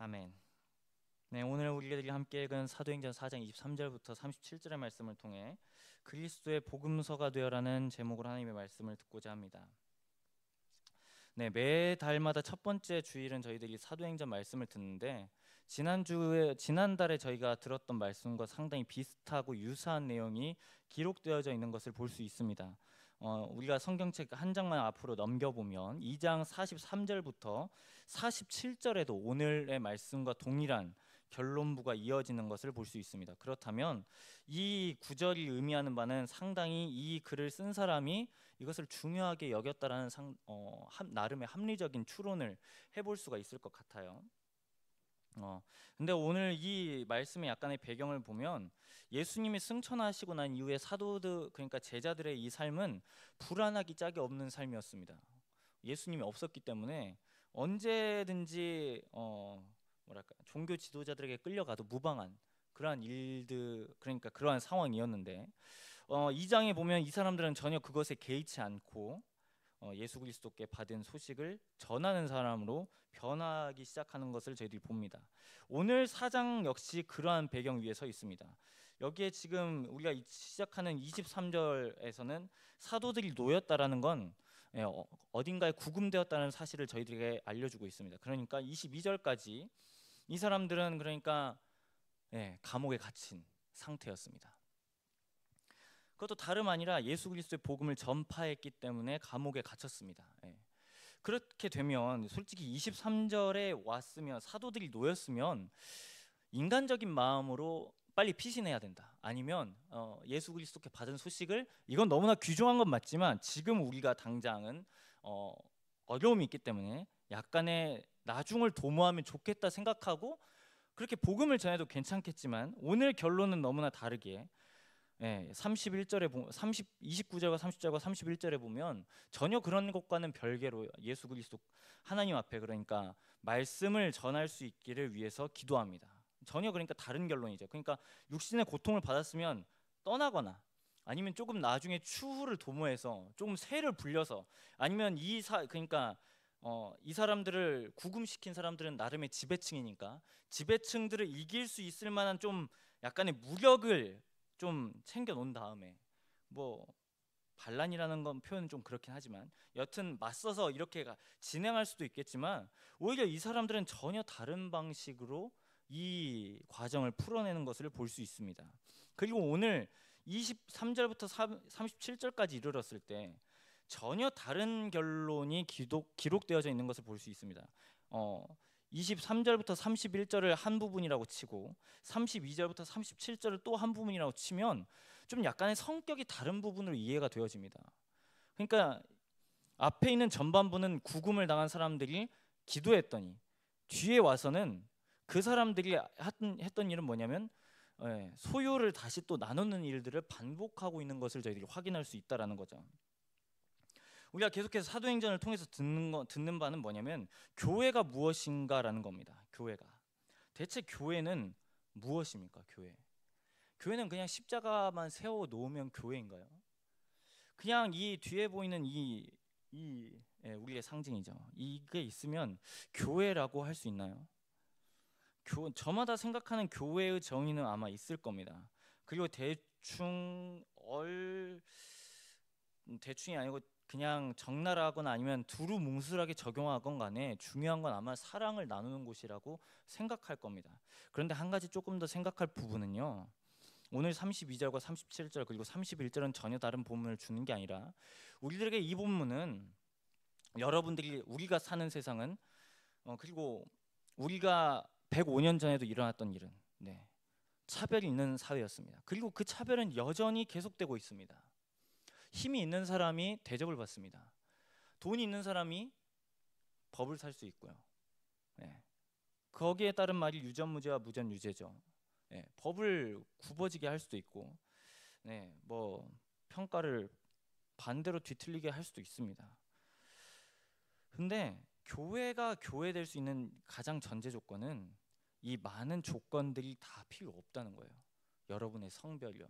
아멘. 네, 오늘 우리들이 함께 읽은 사도행전 4장 23절부터 37절의 말씀을 통해 그리스도의 복음서가 되어라는 제목으로 하나님의 말씀을 듣고자 합니다. 네, 매 달마다 첫 번째 주일은 저희들이 사도행전 말씀을 듣는데 지난주에 지난달에 저희가 들었던 말씀과 상당히 비슷하고 유사한 내용이 기록되어져 있는 것을 볼 수 있습니다. 어, 우리가 성경책 한 장만 앞으로 넘겨보면 2장 43절부터 47절에도 오늘의 말씀과 동일한 결론부가 이어지는 것을 볼 수 있습니다. 그렇다면 이 구절이 의미하는 바는 상당히 이 글을 쓴 사람이 이것을 중요하게 여겼다라는 상, 어, 함, 나름의 합리적인 추론을 해볼 수가 있을 것 같아요. 어, 근데 오늘 이 말씀의 약간의 배경을 보면 예수님이 승천하시고 난 이후에 사도들 그러니까 제자들의 이 삶은 불안하기 짝이 없는 삶이었습니다. 예수님이 없었기 때문에 언제든지 어, 뭐랄까 종교 지도자들에게 끌려가도 무방한 그러한 일들 그러니까 그러한 상황이었는데 어, 이 장에 보면 이 사람들은 전혀 그것에 개의치 않고 어, 예수 그리스도께 받은 소식을 전하는 사람으로 변하기 시작하는 것을 저희들이 봅니다. 오늘 사장 역시 그러한 배경 위에 서 있습니다. 여기에 지금 우리가 시작하는 23절에서는 사도들이 놓였다라는 건 예, 어, 어딘가에 구금되었다는 사실을 저희들에게 알려주고 있습니다. 그러니까 22절까지 이 사람들은 그러니까 예, 감옥에 갇힌 상태였습니다. 그것도 다름 아니라 예수 그리스도의 복음을 전파했기 때문에 감옥에 갇혔습니다. 예. 그렇게 되면 솔직히 23절에 왔으면 사도들이 놓였으면 인간적인 마음으로 빨리 피신해야 된다. 아니면 어, 예수 그리스도께 받은 소식을 이건 너무나 귀중한 건 맞지만 지금 우리가 당장은 어, 어려움이 있기 때문에 약간의 나중을 도모하면 좋겠다 생각하고 그렇게 복음을 전해도 괜찮겠지만 오늘 결론은 너무나 다르게 예, 31절에 보면 30 29절과 30절과 31절에 보면 전혀 그런 것과는 별개로 예수 그리스도 하나님 앞에 그러니까 말씀을 전할 수 있기를 위해서 기도합니다. 전혀 그러니까 다른 결론이죠. 그러니까 육신의 고통을 받았으면 떠나거나 아니면 조금 나중에 추후를 도모해서 조금 세를 불려서 아니면 이사 그러니까 어, 이 사람들을 구금시킨 사람들은 나름의 지배층이니까 지배층들을 이길 수 있을 만한 좀 약간의 무력을 좀 챙겨 놓은 다음에 뭐 반란이라는 건 표현은 좀 그렇긴 하지만 여튼 맞서서 이렇게 진행할 수도 있겠지만 오히려 이 사람들은 전혀 다른 방식으로 이 과정을 풀어내는 것을 볼 수 있습니다. 그리고 오늘 23절부터 37절까지 이르렀을 때 전혀 다른 결론이 기록, 되어져 있는 것을 볼 수 있습니다. 어, 23절부터 31절을 한 부분이라고 치고 32절부터 37절을 또 한 부분이라고 치면 좀 약간의 성격이 다른 부분으로 이해가 되어집니다. 그러니까 앞에 있는 전반부는 구금을 당한 사람들이 기도했더니 뒤에 와서는 그 사람들이 했던, 했던 일은 뭐냐면 예, 소유를 다시 또 나누는 일들을 반복하고 있는 것을 저희들이 확인할 수 있다라는 거죠. 우리가 계속해서 사도행전을 통해서 듣는 거, 듣는 바는 뭐냐면 교회가 무엇인가라는 겁니다. 교회가 대체 교회는 무엇입니까? 교회 교회는 그냥 십자가만 세워 놓으면 교회인가요? 그냥 이 뒤에 보이는 이, 이 예, 우리의 상징이죠. 이게 있으면 교회라고 할 수 있나요? 교, 저마다 생각하는 교회의 정의는 아마 있을 겁니다. 그리고 대충 얼 음, 대충이 아니고 그냥 적나라하거나 아니면 두루뭉술하게 적용하건 간에 중요한 건 아마 사랑을 나누는 곳이라고 생각할 겁니다. 그런데 한 가지 조금 더 생각할 부분은요. 오늘 32절과 37절 그리고 31절은 전혀 다른 본문을 주는 게 아니라 우리들에게 이 본문은 여러분들이 우리가 사는 세상은 어, 그리고 우리가 105년 전에도 일어났던 일은 네, 차별이 있는 사회였습니다. 그리고 그 차별은 여전히 계속되고 있습니다. 힘이 있는 사람이 대접을 받습니다. 돈이 있는 사람이 법을 살 수 있고요. 네. 거기에 따른 말이 유전무죄와 무전유죄죠. 네. 법을 굽어지게 할 수도 있고, 네. 뭐 평가를 반대로 뒤틀리게 할 수도 있습니다. 근데 교회가 교회될 수 있는 가장 전제 조건은 이 많은 조건들이 다 필요 없다는 거예요. 여러분의 성별요,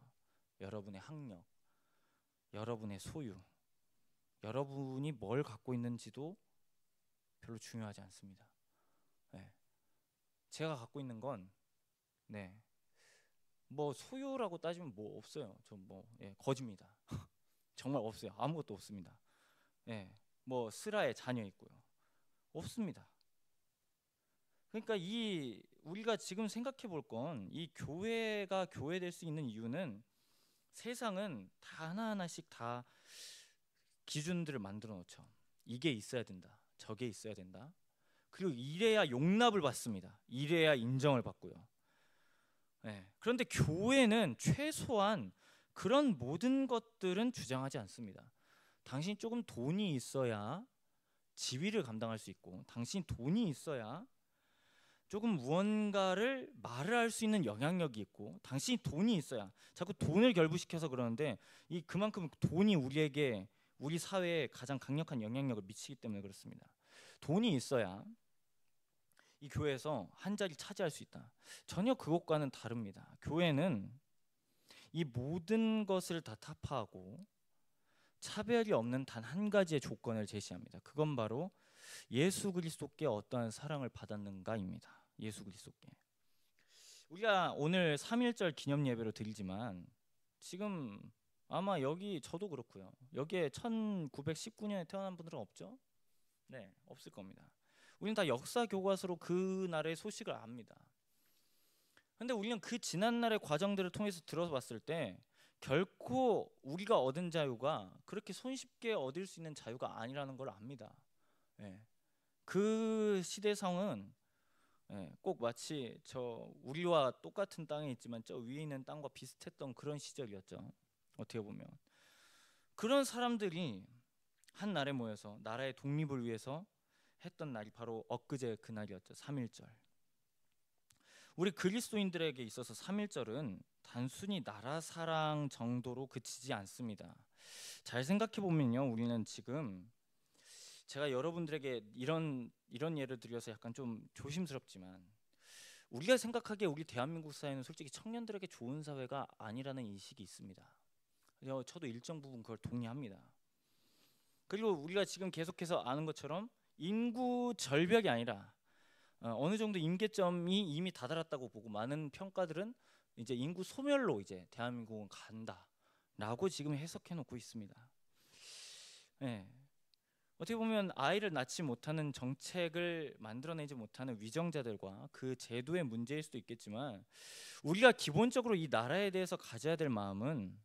여러분의 학력, 여러분의 소유, 여러분이 뭘 갖고 있는지도 별로 중요하지 않습니다. 네. 제가 갖고 있는 건 네. 뭐 소유라고 따지면 뭐 없어요. 좀뭐 예, 거지입니다. 정말 없어요. 아무것도 없습니다. 예. 뭐 스라의 자녀 있고요. 없습니다. 그러니까 이 우리가 지금 생각해 볼 건 이 교회가 교회 될 수 있는 이유는 세상은 다 하나하나씩 다 기준들을 만들어 놓죠. 이게 있어야 된다. 저게 있어야 된다. 그리고 이래야 용납을 받습니다. 이래야 인정을 받고요. 네. 그런데 교회는 최소한 그런 모든 것들은 주장하지 않습니다. 당신 조금 돈이 있어야 지위를 감당할 수 있고, 당신 돈이 있어야 조금 무언가를 말을 할 수 있는 영향력이 있고 당신이 돈이 있어야 자꾸 돈을 결부시켜서 그러는데 이 그만큼 돈이 우리에게 우리 사회에 가장 강력한 영향력을 미치기 때문에 그렇습니다. 돈이 있어야 이 교회에서 한자리 차지할 수 있다. 전혀 그것과는 다릅니다. 교회는 이 모든 것을 다 타파하고 차별이 없는 단 한 가지의 조건을 제시합니다. 그건 바로 예수 그리스도께 어떠한 사랑을 받았는가입니다. 예수 그리스도께. 우리가 오늘 3일절 기념 예배로 드리지만 지금 아마 여기 저도 그렇고요. 여기에 1919년에 태어난 분들은 없죠? 네, 없을 겁니다. 우리는 다 역사 교과서로 그날의 소식을 압니다. 근데 우리는 그 지난 날의 과정들을 통해서 들어봤을 때 결코 우리가 얻은 자유가 그렇게 손쉽게 얻을 수 있는 자유가 아니라는 걸 압니다. 네. 그 시대성은 예, 꼭 마치 저 우리와 똑같은 땅에 있지만 저 위에 있는 땅과 비슷했던 그런 시절이었죠. 어떻게 보면 그런 사람들이 한 날에 모여서 나라의 독립을 위해서 했던 날이 바로 엊그제 그 날이었죠. 3일절. 우리 그리스도인들에게 있어서 3일절은 단순히 나라 사랑 정도로 그치지 않습니다. 잘 생각해 보면요. 우리는 지금 제가 여러분들에게 이런 이런 예를 들여서 약간 좀 조심스럽지만 우리가 생각하기에 우리 대한민국 사회는 솔직히 청년들에게 좋은 사회가 아니라는 인식이 있습니다. 저도 일정 부분 그걸 동의합니다. 그리고 우리가 지금 계속해서 아는 것처럼 인구 절벽이 아니라 어, 어느 정도 임계점이 이미 다다랐다고 보고 많은 평가들은 이제 인구 소멸로 이제 대한민국은 간다라고 지금 해석해 놓고 있습니다. 네. 어떻게 보면 아이를 낳지 못하는 정책을 만들어내지 못하는 위정자들과 그 제도의 문제일 수도 있겠지만 우리가 기본적으로 이 나라에 대해서 가져야 될 마음은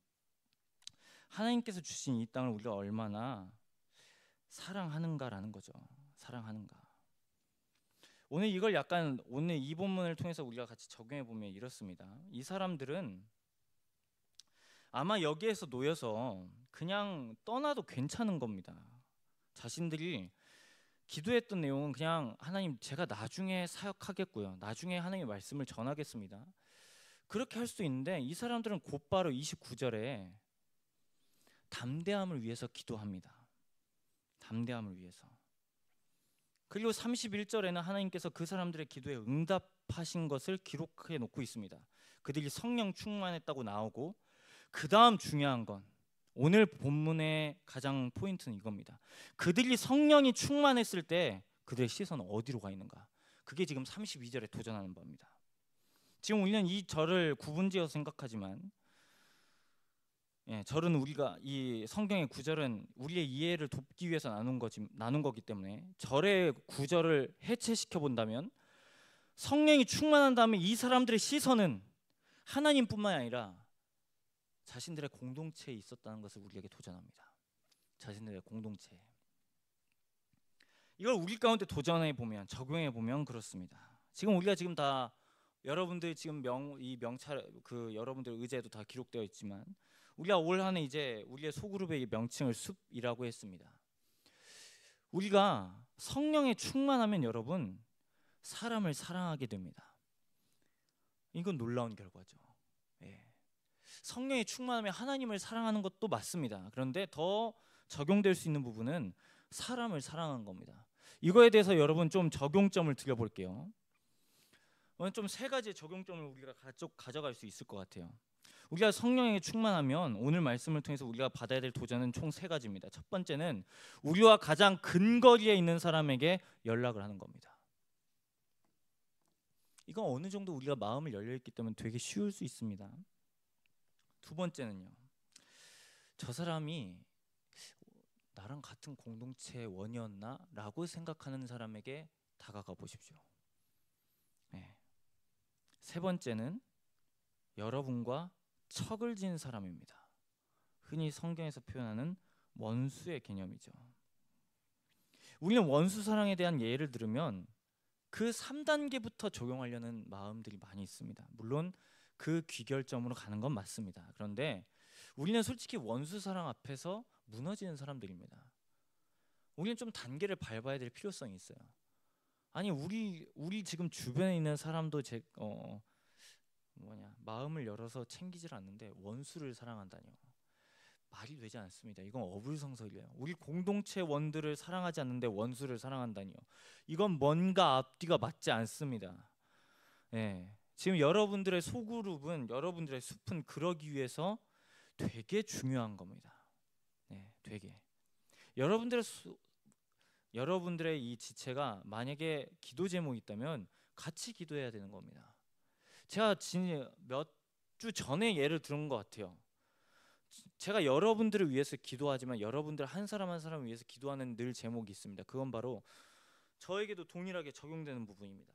하나님께서 주신 이 땅을 우리가 얼마나 사랑하는가라는 거죠. 사랑하는가. 오늘 이걸 약간 오늘 이 본문을 통해서 우리가 같이 적용해 보면 이렇습니다. 이 사람들은 아마 여기에서 놓여서 그냥 떠나도 괜찮은 겁니다. 자신들이 기도했던 내용은 그냥 하나님 제가 나중에 사역하겠고요. 나중에 하나님의 말씀을 전하겠습니다. 그렇게 할 수 있는데 이 사람들은 곧바로 29절에 담대함을 위해서 기도합니다. 담대함을 위해서. 그리고 31절에는 하나님께서 그 사람들의 기도에 응답하신 것을 기록해 놓고 있습니다. 그들이 성령 충만했다고 나오고 그 다음 중요한 건 오늘 본문의 가장 포인트는 이겁니다. 그들이 성령이 충만했을 때 그들의 시선은 어디로 가 있는가? 그게 지금 32절에 도전하는 바니다 지금 우리는 이 절을 구분지어 생각하지만 예, 절은 우리가 이 성경의 구절은 우리의 이해를 돕기 위해서 나눈 거지 나눈 거기 때문에 절의 구절을 해체시켜 본다면 성령이 충만한 다음에 이 사람들의 시선은 하나님뿐만 아니라 자신들의 공동체에 있었다는 것을 우리에게 도전합니다. 자신들의 공동체. 이걸 우리 가운데 도전해 보면 적용해 보면 그렇습니다. 지금 우리가 지금 다 여러분들 지금 명 이 명찰 그 여러분들 의제도다 기록되어 있지만 우리가 올 한해 이제 우리의 소그룹의 명칭을 숲이라고 했습니다. 우리가 성령에 충만하면 여러분 사람을 사랑하게 됩니다. 이건 놀라운 결과죠. 성령의 충만함에 하나님을 사랑하는 것도 맞습니다. 그런데 더 적용될 수 있는 부분은 사람을 사랑한 겁니다. 이거에 대해서 여러분 좀 적용점을 드려볼게요. 오늘 좀 세 가지 적용점을 우리가 가져갈 수 있을 것 같아요. 우리가 성령에 충만하면 오늘 말씀을 통해서 우리가 받아야 될 도전은 총 세 가지입니다. 첫 번째는 우리와 가장 근거리에 있는 사람에게 연락을 하는 겁니다. 이건 어느 정도 우리가 마음을 열려 있기 때문에 되게 쉬울 수 있습니다. 두 번째는요. 저 사람이 나랑 같은 공동체의 원이었나라고 생각하는 사람에게 다가가 보십시오. 네. 세 번째는 여러분과 척을 지은 사람입니다. 흔히 성경에서 표현하는 원수의 개념이죠. 우리는 원수 사랑에 대한 예를 들으면 그 3단계부터 적용하려는 마음들이 많이 있습니다. 물론 그 귀결점으로 가는 건 맞습니다. 그런데 우리는 솔직히 원수 사랑 앞에서 무너지는 사람들입니다. 우리는 좀 단계를 밟아야 될 필요성이 있어요. 아니 우리 우리 지금 주변에 있는 사람도 제 어, 뭐냐 마음을 열어서 챙기질 않는데 원수를 사랑한다니요. 말이 되지 않습니다. 이건 어불성설이에요. 우리 공동체 원들을 사랑하지 않는데 원수를 사랑한다니요. 이건 뭔가 앞뒤가 맞지 않습니다. 예. 지금 여러분들의 소그룹은 여러분들의 숲은 그러기 위해서 되게 중요한 겁니다. 네, 되게 여러분들의 수, 여러분들의 이 지체가 만약에 기도 제목이 있다면 같이 기도해야 되는 겁니다. 제가 몇주 전에 예를 들은 것 같아요. 제가 여러분들을 위해서 기도하지만 여러분들 한 사람 한 사람을 위해서 기도하는 늘 제목이 있습니다. 그건 바로 저에게도 동일하게 적용되는 부분입니다.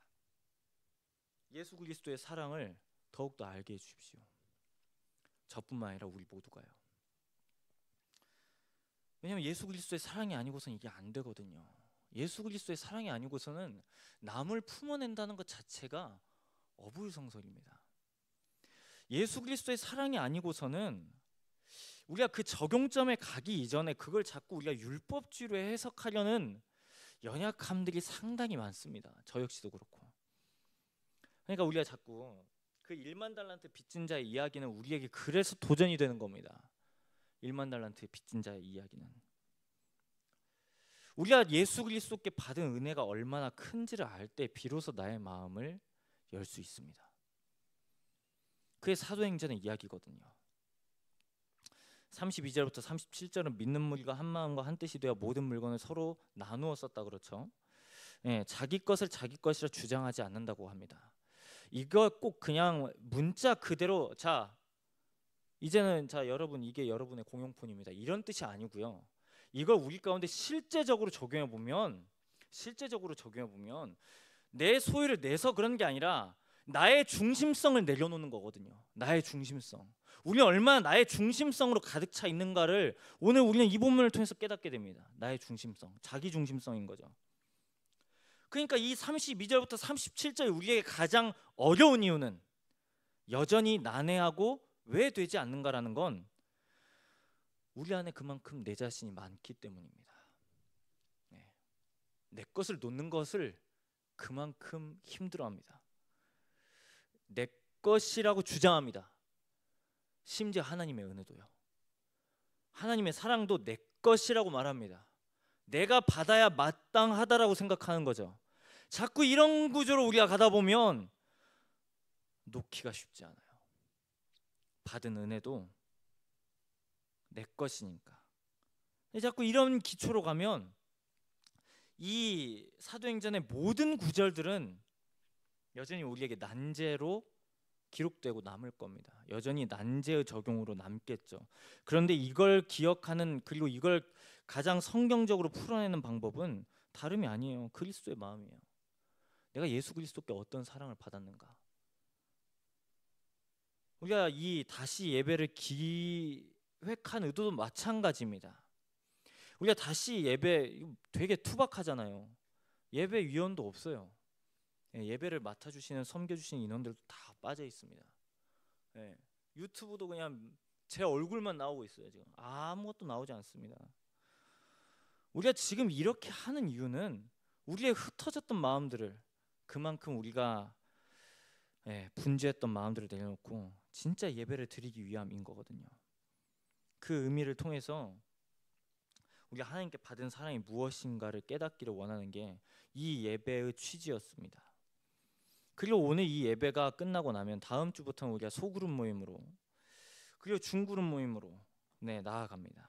예수 그리스도의 사랑을 더욱더 알게 해주십시오. 저뿐만 아니라 우리 모두가요. 왜냐하면 예수 그리스도의 사랑이 아니고선 이게 안 되거든요. 예수 그리스도의 사랑이 아니고서는 남을 품어낸다는 것 자체가 어불성설입니다. 예수 그리스도의 사랑이 아니고서는 우리가 그 적용점에 가기 이전에 그걸 자꾸 우리가 율법주의로 해석하려는 연약함들이 상당히 많습니다. 저 역시도 그렇고. 그러니까 우리가 자꾸 그 1만 달란트 빚진 자의 이야기는 우리에게 그래서 도전이 되는 겁니다. 1만 달란트 빚진 자의 이야기는 우리가 예수 그리스도께 받은 은혜가 얼마나 큰지를 알 때 비로소 나의 마음을 열 수 있습니다. 그의 사도행전의 이야기거든요. 32절부터 37절은 믿는 무리가 한 마음과 한 뜻이 되어 모든 물건을 서로 나누었었다 그렇죠? 예, 자기 것을 자기 것이라 주장하지 않는다고 합니다. 이거 꼭 그냥 문자 그대로 자 이제는 자 여러분 이게 여러분의 공용폰입니다. 이런 뜻이 아니고요. 이걸 우리 가운데 실제적으로 적용해 보면 실제적으로 적용해 보면 내 소유를 내서 그런 게 아니라 나의 중심성을 내려놓는 거거든요. 나의 중심성. 우리는 얼마나 나의 중심성으로 가득 차 있는가를 오늘 우리는 이 본문을 통해서 깨닫게 됩니다. 나의 중심성, 자기 중심성인 거죠. 그러니까 이 32절부터 3 7절 우리에게 가장 어려운 이유는 여전히 난해하고 왜 되지 않는가라는 건 우리 안에 그만큼 내 자신이 많기 때문입니다. 네. 내 것을 놓는 것을 그만큼 힘들어합니다. 내 것이라고 주장합니다. 심지어 하나님의 은혜도요. 하나님의 사랑도 내 것이라고 말합니다. 내가 받아야 마땅하다라고 생각하는 거죠. 자꾸 이런 구조로 우리가 가다 보면 놓기가 쉽지 않아요. 받은 은혜도 내 것이니까. 자꾸 이런 기초로 가면 이 사도행전의 모든 구절들은 여전히 우리에게 난제로 기록되고 남을 겁니다. 여전히 난제의 적용으로 남겠죠. 그런데 이걸 기억하는 그리고 이걸 가장 성경적으로 풀어내는 방법은 다름이 아니에요. 그리스도의 마음이에요. 내가 예수 그리스도께 어떤 사랑을 받았는가? 우리가 이 다시 예배를 기획한 의도도 마찬가지입니다. 우리가 다시 예배 되게 투박하잖아요. 예배 위원도 없어요. 예, 예배를 맡아주시는 섬겨주시는 인원들도 다 빠져 있습니다. 예, 유튜브도 그냥 제 얼굴만 나오고 있어요 지금 아무것도 나오지 않습니다. 우리가 지금 이렇게 하는 이유는 우리의 흩어졌던 마음들을 그만큼 우리가 예, 분주했던 마음들을 내려놓고 진짜 예배를 드리기 위함인 거거든요. 그 의미를 통해서 우리 하나님께 받은 사랑이 무엇인가를 깨닫기를 원하는 게 이 예배의 취지였습니다. 그리고 오늘 이 예배가 끝나고 나면 다음 주부터는 우리가 소그룹 모임으로 그리고 중그룹 모임으로 네 나아갑니다.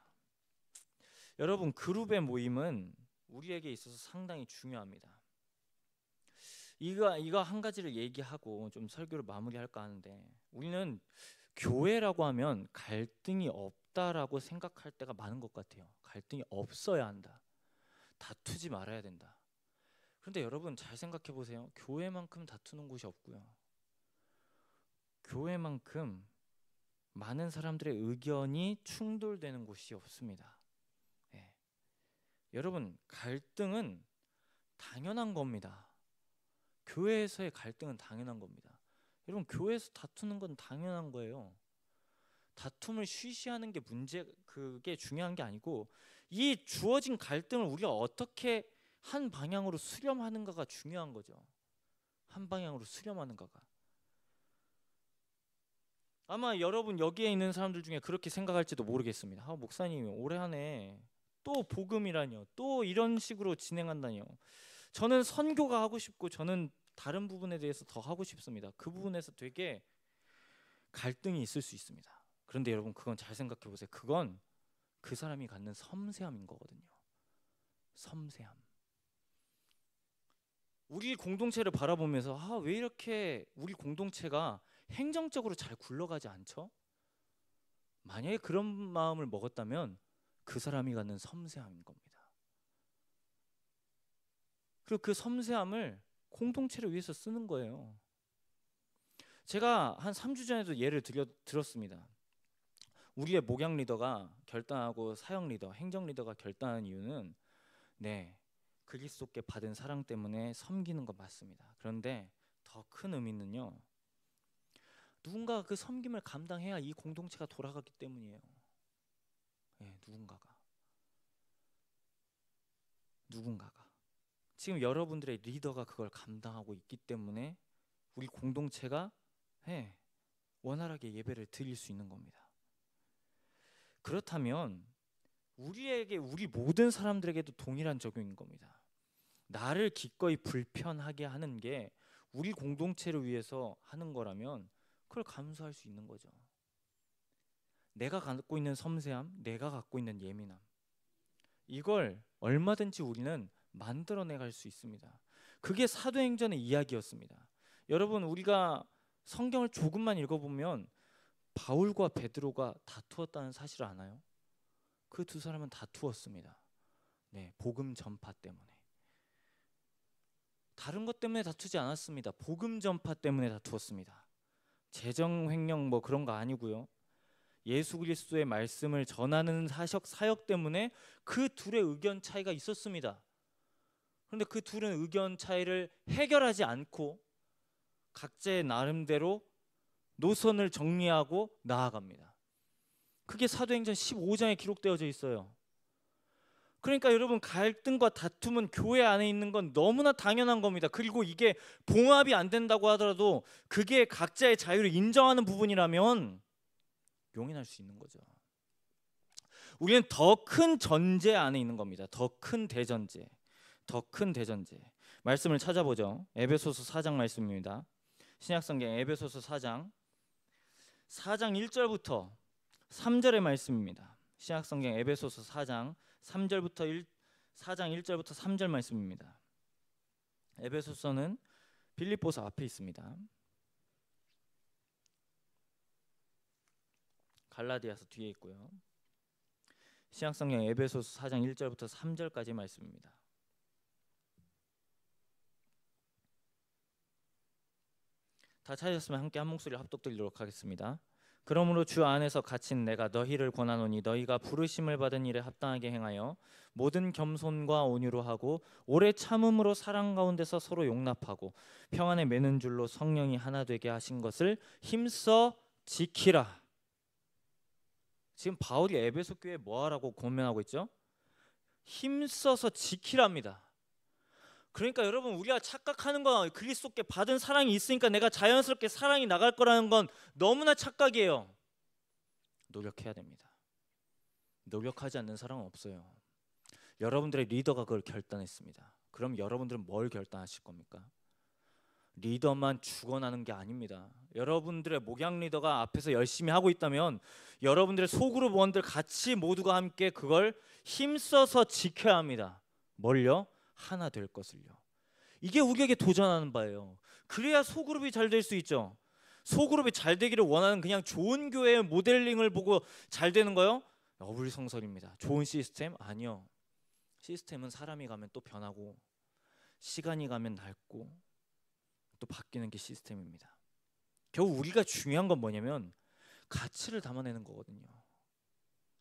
여러분 그룹의 모임은 우리에게 있어서 상당히 중요합니다. 이거 이거 한 가지를 얘기하고 좀 설교를 마무리할까 하는데 우리는 교회라고 하면 갈등이 없다라고 생각할 때가 많은 것 같아요. 갈등이 없어야 한다. 다투지 말아야 된다. 그런데 여러분 잘 생각해 보세요. 교회만큼 다투는 곳이 없고요. 교회만큼 많은 사람들의 의견이 충돌되는 곳이 없습니다. 여러분, 갈등은 당연한 겁니다. 교회에서의 갈등은 당연한 겁니다. 여러분, 교회에서 다투는 건 당연한 거예요. 다툼을 쉬쉬하는 게 문제 그게 중요한 게 아니고 이 주어진 갈등을 우리가 어떻게 한 방향으로 수렴하는가가 중요한 거죠. 한 방향으로 수렴하는가가. 아마 여러분 여기에 있는 사람들 중에 그렇게 생각할지도 모르겠습니다. 아, 목사님 올해 한해 또 복음이라뇨. 또 이런 식으로 진행한다뇨. 저는 선교가 하고 싶고 저는 다른 부분에 대해서 더 하고 싶습니다. 그 부분에서 되게 갈등이 있을 수 있습니다. 그런데 여러분 그건 잘 생각해 보세요. 그건 그 사람이 갖는 섬세함인 거거든요. 섬세함. 우리 공동체를 바라보면서 아, 왜 이렇게 우리 공동체가 행정적으로 잘 굴러가지 않죠? 만약에 그런 마음을 먹었다면 그 사람이 갖는 섬세함인 겁니다. 그리고 그 섬세함을 공동체를 위해서 쓰는 거예요. 제가 한 3주 전에도 예를 들려, 들었습니다. 우리의 목양 리더가 결단하고 사역 리더, 행정 리더가 결단한 이유는 네, 그리스도께 받은 사랑 때문에 섬기는 것 맞습니다. 그런데 더 큰 의미는요. 누군가그 섬김을 감당해야 이 공동체가 돌아가기 때문이에요. 예, 누군가가. 누군가가. 지금 여러분들의 리더가 그걸 감당하고 있기 때문에 우리 공동체가 예, 원활하게 예배를 드릴 수 있는 겁니다. 그렇다면 우리에게 우리 모든 사람들에게도 동일한 적용인 겁니다. 나를 기꺼이 불편하게 하는 게 우리 공동체를 위해서 하는 거라면 그걸 감수할 수 있는 거죠. 내가 갖고 있는 섬세함, 내가 갖고 있는 예민함. 이걸 얼마든지 우리는 만들어내 갈수 있습니다. 그게 사도행전의 이야기였습니다. 여러분 우리가 성경을 조금만 읽어보면 바울과 베드로가 다투었다는 사실을 아나요? 그 두 사람은 다투었습니다. 네, 복음 전파 때문에. 다른 것 때문에 다투지 않았습니다. 복음 전파 때문에 다투었습니다. 재정 횡령 뭐 그런 거 아니고요. 예수 그리스도의 말씀을 전하는 사역 사역 때문에 그 둘의 의견 차이가 있었습니다. 그런데 그 둘은 의견 차이를 해결하지 않고 각자의 나름대로 노선을 정리하고 나아갑니다. 그게 사도행전 15장에 기록되어져 있어요. 그러니까 여러분 갈등과 다툼은 교회 안에 있는 건 너무나 당연한 겁니다. 그리고 이게 봉합이 안 된다고 하더라도 그게 각자의 자유를 인정하는 부분이라면 용인할 수 있는 거죠. 우리는 더 큰 전제 안에 있는 겁니다. 더 큰 대전제. 더 큰 대전제. 말씀을 찾아보죠. 에베소서 4장 말씀입니다. 신약성경 에베소서 4장 4장 1절부터 3절의 말씀입니다. 신약성경 에베소서 4장 3절부터 1, 4장 1절부터 3절 말씀입니다. 에베소서는 빌립보서 앞에 있습니다. 갈라디아서 뒤에 있고요. 신약성경 에베소서 4장 1절부터 3절까지 말씀입니다. 다 찾으셨으면 함께 한 목소리 합독드리도록 하겠습니다. 그러므로 주 안에서 갇힌 내가 너희를 권하노니 너희가 부르심을 받은 일에 합당하게 행하여 모든 겸손과 온유로 하고 오래 참음으로 사랑 가운데서 서로 용납하고 평안에 매는 줄로 성령이 하나 되게 하신 것을 힘써 지키라. 지금 바울이 에베소 교회 뭐하라고 고민하고 있죠? 힘써서 지키랍니다. 그러니까 여러분 우리가 착각하는 건 그리스도께 받은 사랑이 있으니까 내가 자연스럽게 사랑이 나갈 거라는 건 너무나 착각이에요. 노력해야 됩니다. 노력하지 않는 사랑은 없어요. 여러분들의 리더가 그걸 결단했습니다. 그럼 여러분들은 뭘 결단하실 겁니까? 리더만 죽어나는 게 아닙니다. 여러분들의 목양 리더가 앞에서 열심히 하고 있다면 여러분들의 소그룹 원들 같이 모두가 함께 그걸 힘써서 지켜야 합니다. 뭘요? 하나 될 것을요. 이게 우리에게 도전하는 바예요. 그래야 소그룹이 잘 될 수 있죠. 소그룹이 잘 되기를 원하는 그냥 좋은 교회의 모델링을 보고 잘 되는 거요? 어불성설입니다. 좋은 시스템? 아니요. 시스템은 사람이 가면 또 변하고 시간이 가면 낡고 또 바뀌는 게 시스템입니다. 겨우 우리가 중요한 건 뭐냐면 가치를 담아내는 거거든요.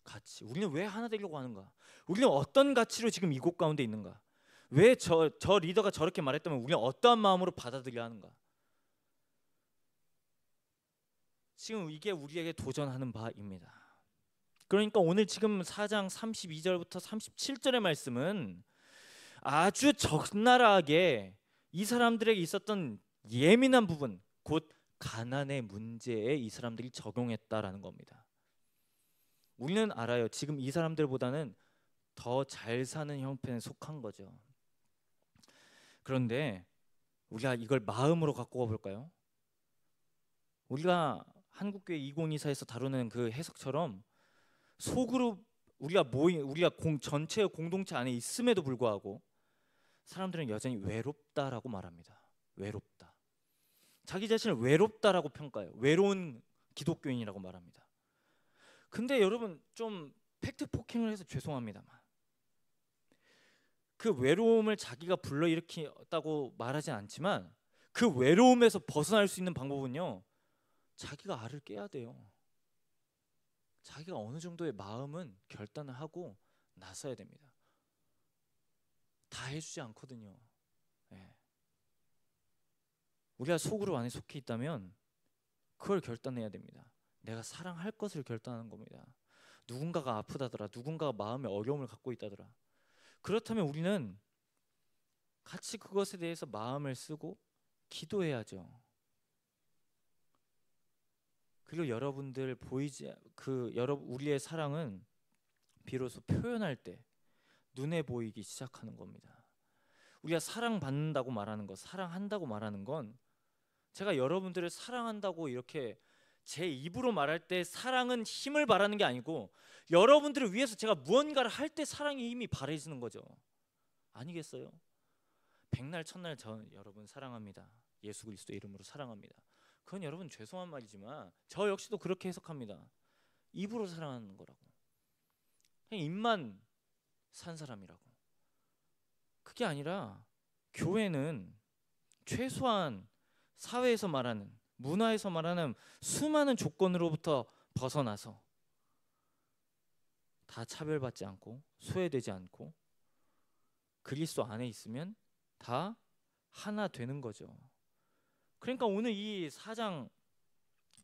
가치. 우리는 왜 하나 되려고 하는가? 우리는 어떤 가치로 지금 이곳 가운데 있는가? 왜 저 저 리더가 저렇게 말했다면 우리는 어떠한 마음으로 받아들여야 하는가? 지금 이게 우리에게 도전하는 바입니다. 그러니까 오늘 지금 4장 32절부터 37절의 말씀은 아주 적나라하게 이 사람들에게 있었던 예민한 부분 곧 가난의 문제에 이 사람들이 적용했다라는 겁니다. 우리는 알아요. 지금 이 사람들보다는 더 잘 사는 형편에 속한 거죠. 그런데 우리가 이걸 마음으로 갖고 가볼까요? 우리가 한국교회 2024에서 다루는 그 해석처럼 소그룹 우리가 모인 우리가 공 전체 공동체 안에 있음에도 불구하고 사람들은 여전히 외롭다라고 말합니다. 외롭다. 자기 자신을 외롭다라고 평가해요. 외로운 기독교인이라고 말합니다. 근데 여러분 좀 팩트 폭행을 해서 죄송합니다만 그 외로움을 자기가 불러일으켰다고 말하진 않지만 그 외로움에서 벗어날 수 있는 방법은요. 자기가 알을 깨야 돼요. 자기가 어느 정도의 마음은 결단을 하고 나서야 됩니다. 다 해주지 않거든요. 네. 우리가 속으로 안에 속해 있다면 그걸 결단해야 됩니다. 내가 사랑할 것을 결단하는 겁니다. 누군가가 아프다더라, 누군가가 마음의 어려움을 갖고 있다더라. 그렇다면 우리는 같이 그것에 대해서 마음을 쓰고 기도해야죠. 그리고 여러분들 보이지 그 여러 우리의 사랑은 비로소 표현할 때 눈에 보이기 시작하는 겁니다. 우리가 사랑받는다고 말하는 것, 사랑한다고 말하는 건 제가 여러분들을 사랑한다고 이렇게 제 입으로 말할 때 사랑은 힘을 바라는 게 아니고 여러분들을 위해서 제가 무언가를 할 때사랑이 이미 바래지는 거죠. 아니겠어요? 백날 첫날 전 여러분 사랑합니다. 예수 그리스도 이름으로 사랑합니다. 그건 여러분 죄송한 말이지만 저 역시도 그렇게 해석합니다. 입으로 사랑하는 거라고. 그냥 입만 산 사람이라고. 그게 아니라 교회는 최소한 사회에서 말하는 문화에서 말하는 수많은 조건으로부터 벗어나서 다 차별받지 않고 소외되지 않고 그리스도 안에 있으면 다 하나 되는 거죠. 그러니까 오늘 이 사장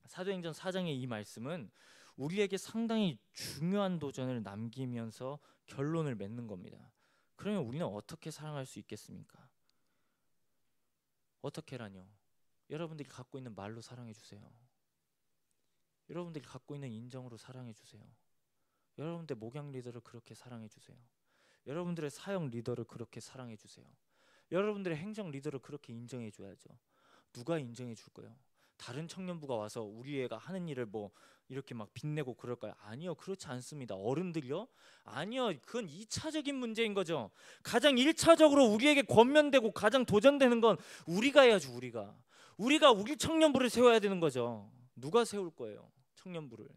사도행전 사장의이 말씀은 우리에게 상당히 중요한 도전을 남기면서 결론을 맺는 겁니다. 그러면 우리는 어떻게 사랑할 수 있겠습니까? 어떻게라뇨? 여러분들이 갖고 있는 말로 사랑해 주세요. 여러분들이 갖고 있는 인정으로 사랑해 주세요. 여러분들 목양 리더를 그렇게 사랑해 주세요. 여러분들의 사형 리더를 그렇게 사랑해 주세요. 여러분들의 행정 리더를 그렇게 인정해 줘야죠. 누가 인정해 줄 거예요? 다른 청년부가 와서 우리 애가 하는 일을 뭐 이렇게 막 빛내고 그럴까요? 아니요. 그렇지 않습니다. 어른들요? 아니요. 그건 2차적인 문제인 거죠. 가장 1차적으로 우리에게 권면되고 가장 도전되는 건 우리가 해야죠, 우리가. 우리가 우리 청년부를 세워야 되는 거죠. 누가 세울 거예요? 청년부를.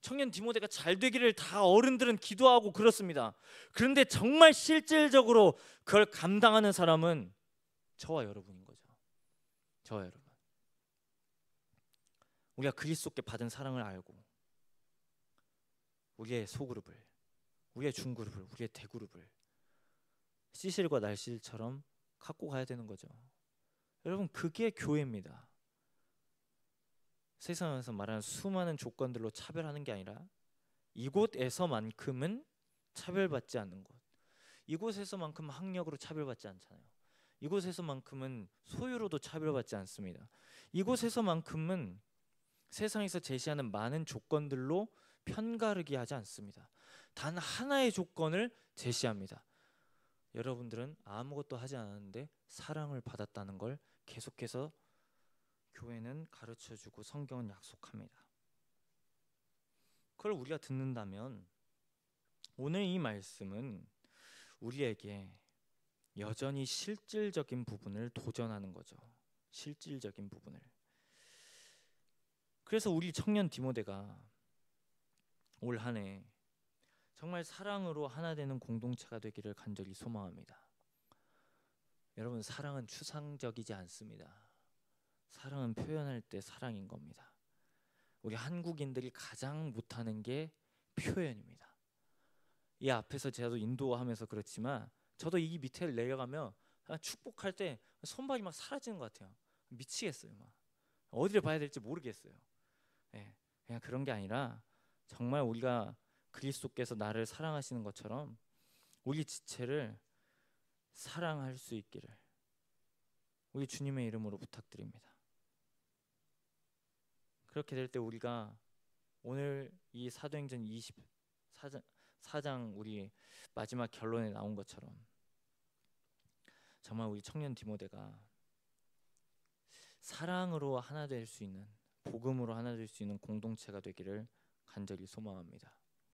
청년 디모데가 잘 되기를 다 어른들은 기도하고 그렇습니다. 그런데 정말 실질적으로 그걸 감당하는 사람은 저와 여러분인 거죠. 저와 여러분. 우리가 그리스도께 받은 사랑을 알고 우리의 소그룹을, 우리의 중그룹을, 우리의 대그룹을 시실과 날실처럼 갖고 가야 되는 거죠. 여러분 그게 교회입니다. 세상에서 말하는 수많은 조건들로 차별하는 게 아니라 이곳에서만큼은 차별받지 않는 것. 이곳에서만큼 학력으로 차별받지 않잖아요. 이곳에서만큼은 소유로도 차별받지 않습니다. 이곳에서만큼은 세상에서 제시하는 많은 조건들로 편가르기 하지 않습니다. 단 하나의 조건을 제시합니다. 여러분들은 아무것도 하지 않았는데 사랑을 받았다는 걸 계속해서 교회는 가르쳐 주고 성경은 약속합니다. 그걸 우리가 듣는다면 오늘 이 말씀은 우리에게 여전히 실질적인 부분을 도전하는 거죠. 실질적인 부분을. 그래서 우리 청년 디모데가 올 한 해 정말 사랑으로 하나 되는 공동체가 되기를 간절히 소망합니다. 여러분 사랑은 추상적이지 않습니다. 사랑은 표현할 때 사랑인 겁니다. 우리 한국인들이 가장 못하는 게 표현입니다. 이 앞에서 제가 인도하면서 그렇지만 저도 이밑에 내려가면 아, 축복할 때 손발이 막 사라지는 것 같아요. 미치겠어요. 막 어디를 봐야 될지 모르겠어요. 예, 그냥 그런 게 아니라 정말 우리가 그리스도께서 나를 사랑하시는 것처럼 우리 지체를 사랑할 수 있기를 우리 주님의 이름으로 부탁드립니다. 그렇게 될 때 우리가 오늘 이 사도행전 24장, 4장 우리 마지막 결론에 나온 것처럼 정말 우리 청년 디모데가 사랑으로 하나 될 수 있는 복음으로 하나 될 수 있는 공동체가 되기를 간절히 소망합니다.